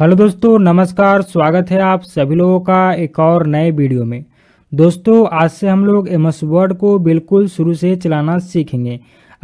hello दोस्तों नमस्कार स्वागत है आप सभी लोगों का एक और नए वीडियो में दोस्तों आज से हम लोग एम एस वर्ड को बिल्कुल शुरू से चलाना सीखेंगे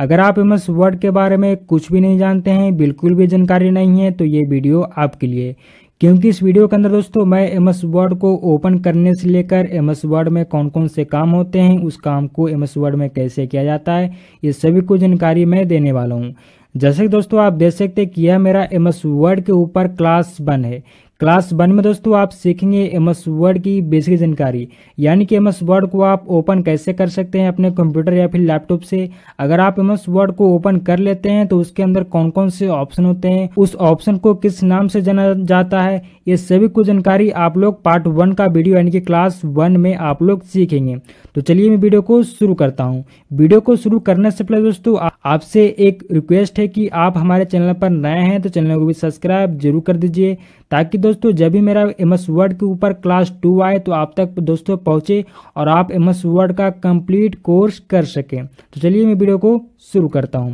अगर आप एम एस वर्ड के बारे में कुछ भी नहीं जानते हैं बिल्कुल भी जानकारी नहीं है तो ये वीडियो आपके लिए क्योंकि इस वीडियो के अंदर दोस्तों मैं एम एस वर्ड को ओपन करने से लेकर एम एस वर्ड में कौन कौन से काम होते हैं उस काम को एम एस वर्ड में कैसे किया जाता है ये सभी को जानकारी मैं देने वाला हूँ जैसे कि दोस्तों आप देख सकते हैं कि यह मेरा एम एस वर्ड के ऊपर क्लास वन है क्लास वन में दोस्तों आप सीखेंगे एम एस वर्ड की बेसिक जानकारी यानी कि एम एस वर्ड को आप ओपन कैसे कर सकते हैं अपने कंप्यूटर या फिर लैपटॉप से अगर आप एम एस वर्ड को ओपन कर लेते हैं तो उसके अंदर कौन कौन से ऑप्शन होते हैं उस ऑप्शन को किस नाम से जाना जाता है ये सभी कुछ जानकारी आप लोग पार्ट वन का वीडियो यानी कि क्लास वन में आप लोग सीखेंगे तो चलिए मैं वीडियो को शुरू करता हूँ वीडियो को शुरू करने से पहले दोस्तों आपसे एक रिक्वेस्ट है कि आप हमारे चैनल पर नए हैं तो चैनल को भी सब्सक्राइब जरूर कर दीजिए ताकि दोस्तों जब भी मेरा एम एस वर्ड के ऊपर क्लास टू आए तो आप तक दोस्तों पहुंचे और आप एम एस वर्ड का कंप्लीट कोर्स कर सकें तो चलिए मैं वीडियो को शुरू करता हूं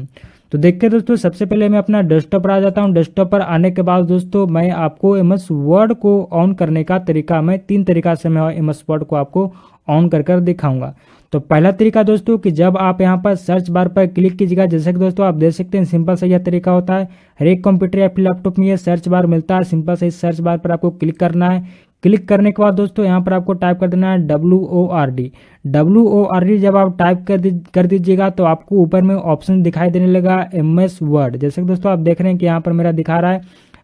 तो देखते दोस्तों सबसे पहले मैं अपना डेस्कटॉप पर आ जाता हूं डेस्कटॉप पर आने के बाद दोस्तों मैं आपको एम एस वर्ड को ऑन करने का तरीका मैं तीन तरीका से मैं एम एस वर्ड को आपको ऑन कर कर दिखाऊंगा तो पहला तरीका दोस्तों कि जब आप यहाँ पर सर्च बार पर क्लिक कीजिएगा जैसे कि दोस्तों आप देख सकते हैं सिंपल सा यह तरीका होता है हर एक कंप्यूटर या फिर लैपटॉप में यह सर्च बार मिलता है सिंपल से इस सर्च बार पर आपको क्लिक करना है क्लिक करने के बाद दोस्तों यहाँ पर आपको टाइप कर देना है W O R D W O R D जब आप टाइप कर दी कर दीजिएगा तो आपको ऊपर में ऑप्शन दिखाई देने लगा एम एस वर्ड जैसे कि दोस्तों आप देख रहे हैं कि यहाँ पर मेरा दिखा रहा है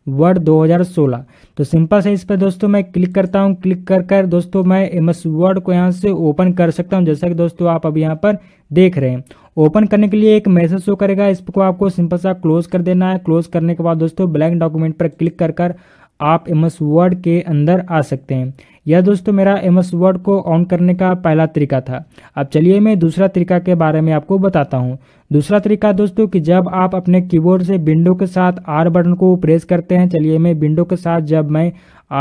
वर्ड 2016 तो सिंपल से इस पर दोस्तों मैं क्लिक करता हूँ क्लिक कर कर दोस्तों मैं एम एस वर्ड को यहाँ से ओपन कर सकता हूँ जैसा कि दोस्तों आप अब यहाँ पर देख रहे हैं ओपन करने के लिए एक मैसेज शो करेगा इसको आपको सिंपल सा क्लोज कर देना है क्लोज करने के बाद दोस्तों ब्लैंक डॉक्यूमेंट पर क्लिक कर कर आप एम एस वर्ड के अंदर आ सकते हैं यह दोस्तों मेरा एम एस वर्ड को ऑन करने का पहला तरीका था अब चलिए मैं दूसरा तरीका के बारे में आपको बताता हूँ दूसरा तरीका दोस्तों कि जब आप अपने कीबोर्ड से विंडो के साथ आर बटन को प्रेस करते हैं चलिए मैं विंडो के साथ जब मैं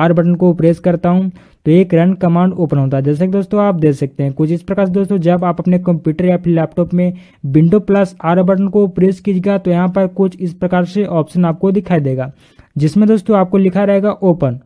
आर बटन को प्रेस करता हूँ तो एक रन कमांड ओपन होता है जैसे कि दोस्तों आप देख सकते हैं कुछ इस प्रकार से दोस्तों जब आप अपने कंप्यूटर या फिर लैपटॉप में विंडो प्लस आर बटन को प्रेस कीजिएगा तो यहाँ पर कुछ इस प्रकार से ऑप्शन आपको दिखाई देगा जिसमें दोस्तों आपको लिखा रहेगा ओपन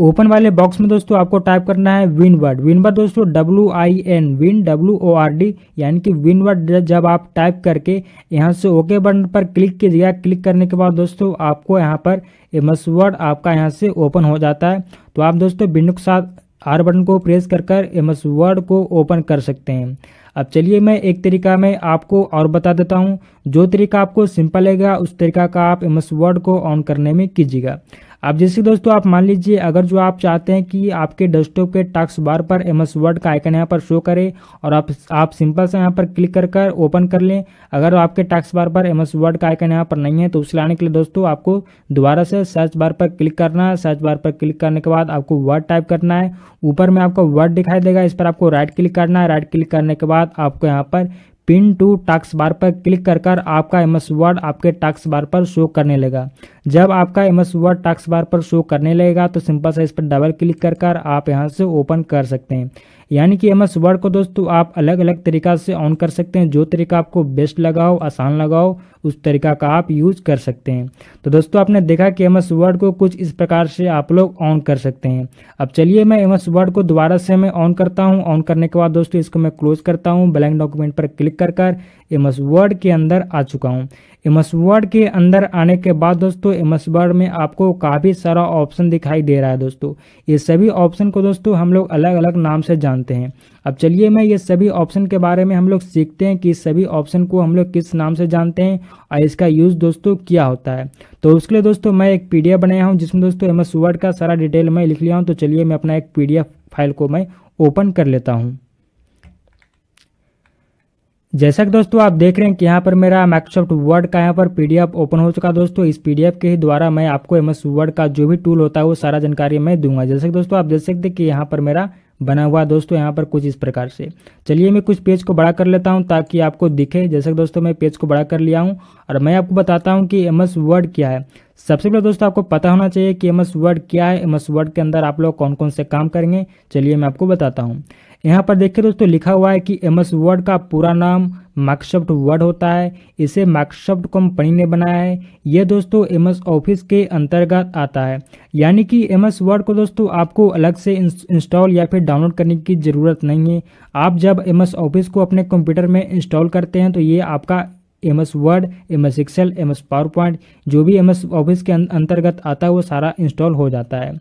ओपन वाले बॉक्स में दोस्तों आपको टाइप करना है विन वर्ड विन वर्ड दोस्तों W I N win W O R D यानी कि विन वर्ड जब आप टाइप करके यहाँ से ओके बटन पर क्लिक कीजिएगा क्लिक करने के बाद दोस्तों आपको यहाँ पर एम एस वर्ड आपका यहाँ से ओपन हो जाता है तो आप दोस्तों विंडो के साथ आर बटन को प्रेस कर कर एम एस वर्ड को ओपन कर सकते हैं अब चलिए मैं एक तरीका में आपको और बता देता हूँ जो तरीका आपको सिंपल लगेगा उस तरीका का आप एम एस वर्ड को ऑन करने में कीजिएगा अब जैसे दोस्तों आप मान लीजिए अगर जो आप चाहते हैं कि आपके डेस्कटॉप के टास्क बार पर एम एस वर्ड का आइकन यहाँ पर शो करे और आप आप सिंपल से यहाँ पर क्लिक कर कर ओपन कर लें अगर आपके टास्क बार पर एम एस वर्ड का आइकन यहाँ पर नहीं है तो उसे लाने के लिए दोस्तों आपको दोबारा से सर्च बार पर क्लिक करना है सर्च बार पर क्लिक करने के बाद आपको वर्ड टाइप करना है ऊपर में आपको वर्ड दिखाई देगा इस पर आपको राइट क्लिक करना है राइट क्लिक करने के बाद आपको यहाँ पर पिन टू टास्क बार पर क्लिक कर कर आपका एम एस वर्ड आपके टास्क बार पर शो करने लगेगा जब आपका M S Word task bar पर शो करने लगेगा तो सिंपल सा इस पर डबल क्लिक कर कर आप यहाँ से ओपन कर सकते हैं यानी कि एम एस वर्ड को दोस्तों आप अलग अलग तरीका से ऑन कर सकते हैं जो तरीका आपको बेस्ट लगाओ आसान लगाओ उस तरीका का आप यूज कर सकते हैं तो दोस्तों आपने देखा कि एम एस वर्ड को कुछ इस प्रकार से आप लोग ऑन कर सकते हैं अब चलिए मैं एम एस वर्ड को दोबारा से मैं ऑन करता हूँ ऑन करने के बाद दोस्तों इसको मैं क्लोज करता हूँ ब्लैंक डॉक्यूमेंट पर क्लिक कर कर एम एस वर्ड के अंदर आ चुका हूँ एम एस वर्ड के अंदर आने के बाद दोस्तों एम एस वर्ड में आपको काफ़ी सारा ऑप्शन दिखाई दे रहा है दोस्तों ये सभी ऑप्शन को दोस्तों हम लोग अलग अलग नाम से जानते हैं अब चलिए मैं ये सभी ऑप्शन के बारे में हम लोग सीखते हैं कि सभी ऑप्शन को हम लोग किस नाम से जानते हैं और इसका यूज़ दोस्तों क्या होता है तो उसके लिए दोस्तों मैं एक पी बनाया हूँ जिसमें दोस्तों एम एस वर्ड का सारा डिटेल मैं लिख लिया हूँ तो चलिए मैं अपना एक पी फाइल को मैं ओपन कर लेता हूँ जैसा कि दोस्तों आप देख रहे हैं कि यहाँ पर मेरा माइक्रोसॉफ्ट वर्ड का यहाँ पर पीडीएफ ओपन हो चुका है दोस्तों इस पीडीएफ के ही द्वारा मैं आपको एम एस वर्ड का जो भी टूल होता है वो सारा जानकारी मैं दूंगा जैसे कि दोस्तों आप देख सकते कि यहाँ पर मेरा बना हुआ दोस्तों यहाँ पर कुछ इस प्रकार से चलिए मैं कुछ पेज को बड़ा कर लेता हूँ ताकि आपको दिखे जैसे कि दोस्तों मैं पेज को बड़ा कर लिया हूँ और मैं आपको बताता हूँ कि एम एस वर्ड क्या है सबसे पहले दोस्तों आपको पता होना चाहिए कि एम एस वर्ड क्या है एम एस वर्ड के अंदर आप लोग कौन कौन से काम करेंगे चलिए मैं आपको बताता हूँ यहाँ पर देखिए दोस्तों लिखा हुआ है कि एम एस वर्ड का पूरा नाम माइक्रोसॉफ्ट वर्ड होता है इसे माइक्रोसॉफ्ट कंपनी ने बनाया है यह दोस्तों एम एस ऑफिस के अंतर्गत आता है यानी कि एम एस वर्ड को दोस्तों आपको अलग से इंस्टॉल या फिर डाउनलोड करने की ज़रूरत नहीं है आप जब एम एस ऑफिस को अपने कंप्यूटर में इंस्टॉल करते हैं तो ये आपका M S Word M S Excel M S PowerPoint जो भी एम एस ऑफिस के अं-, अंतर्गत आता है वो सारा इंस्टॉल हो जाता है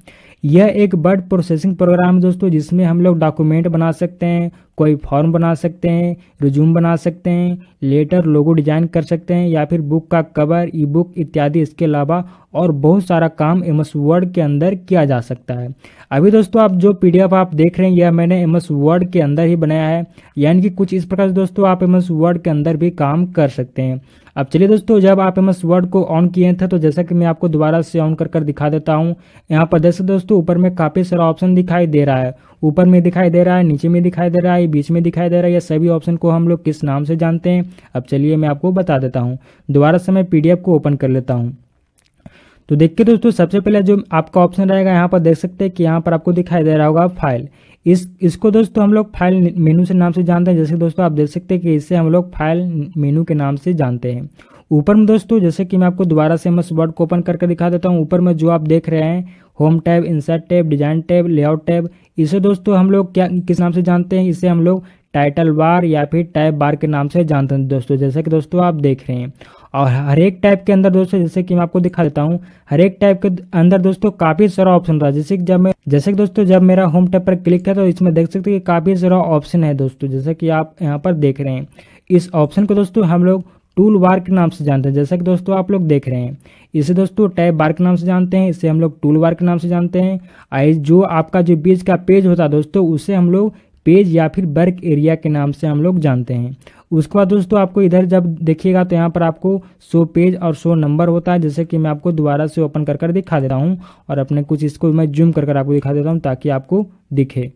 यह एक वर्ड प्रोसेसिंग प्रोग्राम है दोस्तों जिसमें हम लोग डॉक्यूमेंट बना सकते हैं कोई फॉर्म बना सकते हैं रिज्यूम बना सकते हैं लेटर लोगो डिजाइन कर सकते हैं या फिर बुक का कवर ई बुक इत्यादि इसके अलावा और बहुत सारा काम एम एस वर्ड के अंदर किया जा सकता है अभी दोस्तों आप जो पी आप देख रहे हैं यह मैंने एम एस वर्ड के अंदर ही बनाया है यानी कि कुछ इस प्रकार से दोस्तों आप एम एस वर्ड के अंदर भी काम कर सकते हैं अब चलिए दोस्तों जब आप एम एस वर्ड को ऑन किए थे तो जैसा कि मैं आपको दोबारा से ऑन कर कर दिखा देता हूँ यहाँ पर जैसे दोस्तों ऊपर में काफ़ी सारा ऑप्शन दिखाई दे रहा है ऊपर में दिखाई दे रहा है नीचे में दिखाई दे रहा है बीच में दिखाई दे रहा है या सभी ऑप्शन को हम लोग किस नाम से जानते हैं अब चलिए मैं आपको बता देता हूँ दोबारा से मैं पी को ओपन कर लेता हूँ तो देखिए दोस्तों सबसे पहले जो आपका ऑप्शन रहेगा यहाँ पर देख सकते हैं कि यहाँ पर आपको दिखाई दे रहा होगा फाइल इस इसको दोस्तों हम लोग फाइल मेनू से नाम से जानते हैं जैसे दोस्तों आप देख सकते हैं कि इसे हम लोग फाइल मेनू के नाम से जानते हैं ऊपर में दोस्तों जैसे कि मैं आपको दोबारा से मैं वर्ड को ओपन करके दिखा देता हूँ ऊपर में जो आप देख रहे हैं home tab insert tab design tab layout tab इसे दोस्तों हम लोग क्या किस नाम से जानते हैं इसे हम लोग टाइटल बार या फिर टैब बार के नाम से जानते हैं दोस्तों जैसे कि दोस्तों आप देख रहे हैं और हर एक टाइप के अंदर दोस्तों जैसे कि मैं आपको दिखा देता हूँ हर एक टाइप के अंदर दोस्तों काफ़ी सारा ऑप्शन रहा जैसे कि जब मैं जैसे कि दोस्तों जब मेरा होम टैब पर क्लिक है तो इसमें देख सकते हैं कि काफ़ी सारा ऑप्शन है दोस्तों जैसे कि आप यहाँ पर देख रहे हैं इस ऑप्शन को दोस्तों हम लोग टूल बार के नाम से जानते हैं जैसा कि दोस्तों आप लोग देख रहे हैं इसे दोस्तों टैब बार के नाम से जानते हैं इसे हम लोग टूल बार के नाम से जानते हैं आई जो आपका जो बीच का पेज होता है दोस्तों उसे हम लोग पेज या फिर वर्क एरिया के नाम से हम लोग जानते हैं उसके बाद दोस्तों आपको इधर जब देखिएगा तो यहाँ पर आपको शो पेज और शो नंबर होता है जैसे कि मैं आपको दोबारा से ओपन कर कर दिखा दे रहा हूँ और अपने कुछ इसको मैं जूम कर कर आपको दिखा देता हूँ ताकि आपको दिखे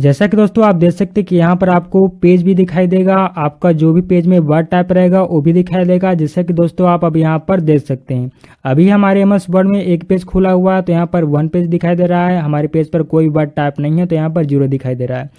जैसा कि दोस्तों आप देख सकते हैं कि यहाँ पर आपको पेज भी दिखाई देगा आपका जो भी पेज में वर्ड टाइप रहेगा वो भी दिखाई देगा जैसा कि दोस्तों आप अब यहाँ पर देख सकते हैं अभी हमारे एम एस वर्ड में एक पेज खुला हुआ है तो यहाँ पर वन पेज दिखाई दे रहा है हमारे पेज पर कोई वर्ड टाइप नहीं है तो यहाँ पर जीरो दिखाई दे रहा है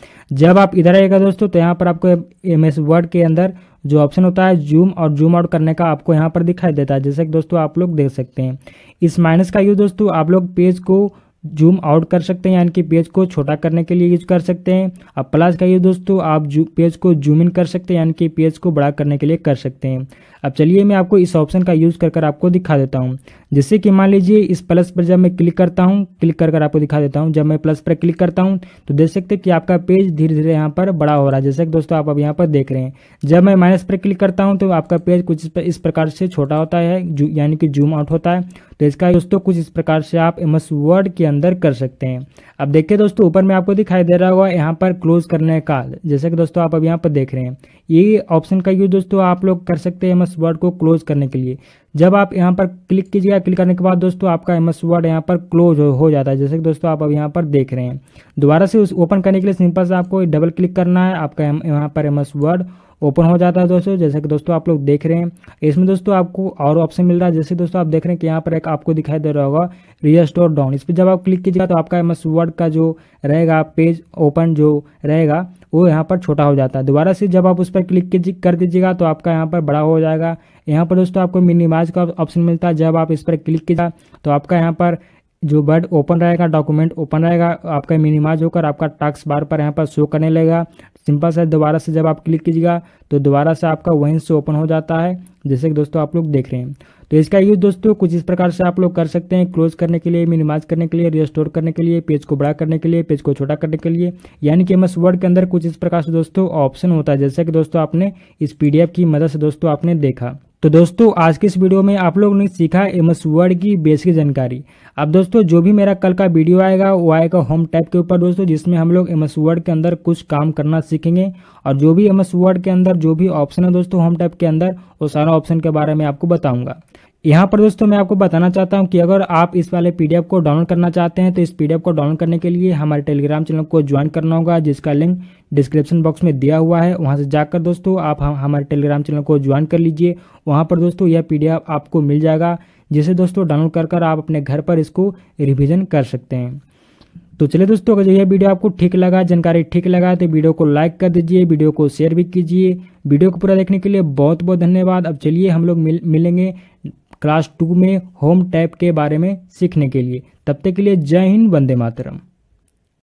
जब आप इधर आएगा दोस्तों तो यहाँ पर आपको एम एस वर्ड के अंदर जो ऑप्शन होता है जूम और जूम आउट करने का आपको यहाँ पर दिखाई देता है जैसे कि दोस्तों आप लोग देख सकते हैं इस माइनस का यूज़ दोस्तों आप लोग पेज को जूम आउट कर सकते हैं यानी कि पेज को छोटा करने के लिए यूज कर सकते हैं अब प्लस का ये दोस्तों आप पेज को जूम इन कर सकते हैं यानी कि पेज को बड़ा करने के लिए कर सकते हैं अब चलिए मैं आपको इस ऑप्शन का यूज़ कर कर आपको दिखा देता हूँ जैसे कि मान लीजिए इस प्लस पर जब मैं क्लिक करता हूँ क्लिक कर कर आपको दिखा देता हूँ जब मैं प्लस पर क्लिक करता हूँ तो देख सकते हैं कि आपका पेज धीरे धीरे यहाँ पर बड़ा हो रहा है जैसे कि दोस्तों आप अब यहाँ पर देख रहे हैं जब मैं माइनस पर क्लिक करता हूँ तो आपका पेज कुछ इस प्रकार से छोटा होता है यानी कि जूम आउट होता है तो इसका दोस्तों कुछ इस प्रकार से आप एम एस वर्ड के अंदर कर सकते हैं अब देखिए दोस्तों ऊपर में आपको दिखाई दे रहा होगा यहाँ पर क्लोज करने का जैसे कि दोस्तों आप अब यहाँ पर देख रहे हैं ये ऑप्शन का यूज दोस्तों आप लोग कर सकते हैं एम वर्ड को क्लोज करने के लिए जब आप यहाँ पर क्लिक कीजिएगा क्लिक करने के बाद दोस्तों आपका एम एस वर्ड यहाँ पर क्लोज हो, हो जाता है जैसे कि दोस्तों आप अब यहाँ पर देख रहे हैं दोबारा से उस ओपन करने के लिए सिंपल से आपको डबल क्लिक करना है आपका यहाँ पर एम एस वर्ड ओपन हो जाता है दोस्तों जैसे कि दोस्तों आप लोग देख रहे हैं इसमें दोस्तों आपको और ऑप्शन मिल रहा है जैसे दोस्तों आप देख रहे हैं कि यहाँ पर एक आपको दिखाई दे रहा होगा रिस्टोर डाउन इस पर जब आप क्लिक कीजिएगा तो आपका एम एस वर्ड का जो रहेगा पेज ओपन जो रहेगा वो यहाँ पर छोटा हो जाता है दोबारा से जब आप उस पर क्लिक कर दीजिएगा तो आपका यहाँ पर बड़ा हो जाएगा यहाँ पर दोस्तों आपको मिनिमाइज का ऑप्शन मिलता है जब आप इस पर क्लिक किया तो आपका यहाँ पर जो वर्ड ओपन रहेगा डॉक्यूमेंट ओपन रहेगा आपका मिनिमाइज होकर आपका टास्क बार पर यहाँ पर शो करने लगेगा सिंपल से दोबारा से जब आप क्लिक कीजिएगा तो दोबारा से आपका वहीं से ओपन हो जाता है जैसे कि दोस्तों आप लोग देख रहे हैं तो इसका यूज़ दोस्तों कुछ इस प्रकार से आप लोग कर सकते हैं क्लोज करने के लिए मिनिमाइज करने के लिए रिस्टोर करने के लिए पेज को बड़ा करने के लिए पेज को छोटा करने के लिए यानी कि एम वर्ड के अंदर कुछ इस प्रकार से दोस्तों ऑप्शन होता है जैसे कि दोस्तों आपने इस पीडीएफ की मदद से दोस्तों आपने देखा तो दोस्तों आज के इस वीडियो में आप लोगों ने सीखा एम एस वर्ड की बेसिक जानकारी अब दोस्तों जो भी मेरा कल का वीडियो आएगा वो आएगा होम टैप के ऊपर दोस्तों जिसमें हम लोग एम एस वर्ड के अंदर कुछ काम करना सीखेंगे और जो भी एम एस वर्ड के अंदर जो भी ऑप्शन है दोस्तों होम टैप के अंदर वो सारा ऑप्शन के बारे में आपको बताऊँगा यहाँ पर दोस्तों मैं आपको बताना चाहता हूँ कि अगर आप इस वाले पीडीएफ को डाउनलोड करना चाहते हैं तो इस पीडीएफ को डाउनलोड करने के लिए हमारे टेलीग्राम चैनल को ज्वाइन करना होगा जिसका लिंक डिस्क्रिप्शन बॉक्स में दिया हुआ है वहाँ से जाकर दोस्तों आप हम हमारे टेलीग्राम चैनल को ज्वाइन कर लीजिए वहाँ पर दोस्तों यह पी आपको मिल जाएगा जिसे दोस्तों डाउनलोड कर कर आप अपने घर पर इसको रिविज़न कर सकते हैं तो चलिए दोस्तों अगर यह वीडियो आपको ठीक लगा जानकारी ठीक लगा तो वीडियो को लाइक कर दीजिए वीडियो को शेयर भी कीजिए वीडियो को पूरा देखने के लिए बहुत बहुत धन्यवाद अब चलिए हम लोग मिल मिलेंगे क्लास टू में होम टैप के बारे में सीखने के लिए तब तक के लिए जय हिंद वंदे मातरम